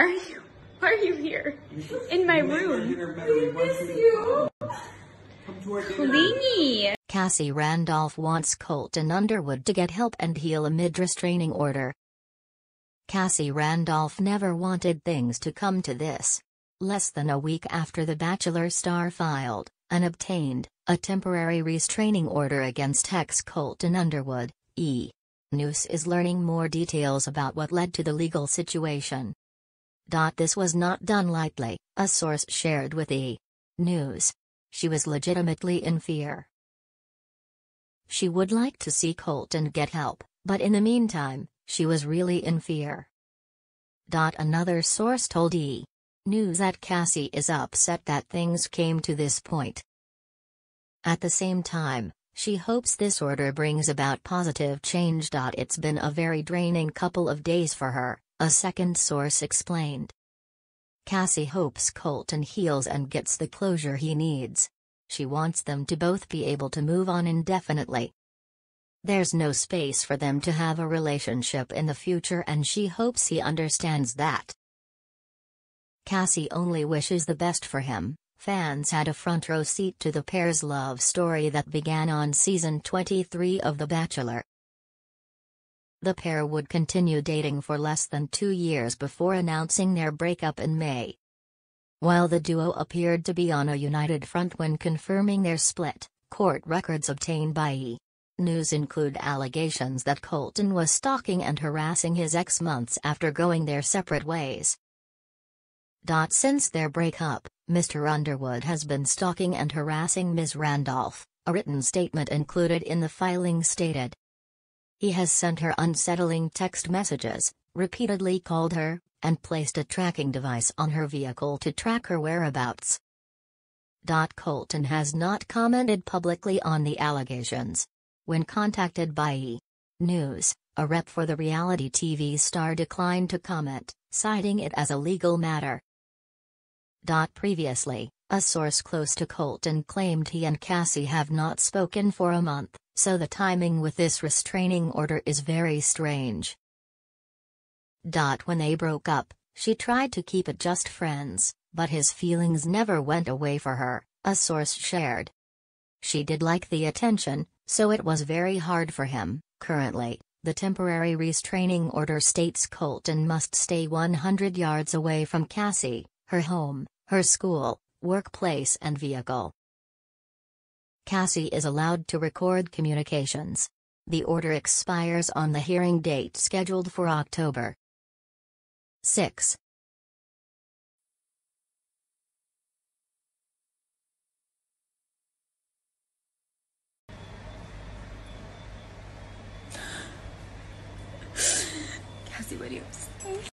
Are you? Why are you here? In my room. We miss you. Clingy. Cassie Randolph wants Colton Underwood to get help and heal amid restraining order. Cassie Randolph never wanted things to come to this. Less than a week after The Bachelor star filed, and obtained, a temporary restraining order against ex Colton Underwood, E. News is learning more details about what led to the legal situation. This was not done lightly, a source shared with E! News. She was legitimately in fear. She would like to see Colt and get help, but in the meantime, she was really in fear. Another source told E! News that Cassie is upset that things came to this point. At the same time, she hopes this order brings about positive change. It's been a very draining couple of days for her, a second source explained. Cassie hopes Colton heals and gets the closure he needs. She wants them to both be able to move on indefinitely. There's no space for them to have a relationship in the future and she hopes he understands that. Cassie only wishes the best for him. Fans had a front row seat to the pair's love story that began on season 23 of The Bachelor. The pair would continue dating for less than two years before announcing their breakup in May. While the duo appeared to be on a united front when confirming their split, court records obtained by E! News include allegations that Colton was stalking and harassing his ex months after going their separate ways. Since their breakup, Mr. Underwood has been stalking and harassing Ms. Randolph, a written statement included in the filing stated, he has sent her unsettling text messages, repeatedly called her, and placed a tracking device on her vehicle to track her whereabouts. Dot Colton has not commented publicly on the allegations. When contacted by E! News, a rep for the reality TV star declined to comment, citing it as a legal matter. Previously, a source close to Colton claimed he and Cassie have not spoken for a month, so the timing with this restraining order is very strange. When they broke up, she tried to keep it just friends, but his feelings never went away for her, a source shared. She did like the attention, so it was very hard for him. Currently, the temporary restraining order states Colton must stay 100 yards away from Cassie, her home, her school, workplace and vehicle. Cassie is allowed to record communications. The order expires on the hearing date scheduled for October. 6. Cassie Williams.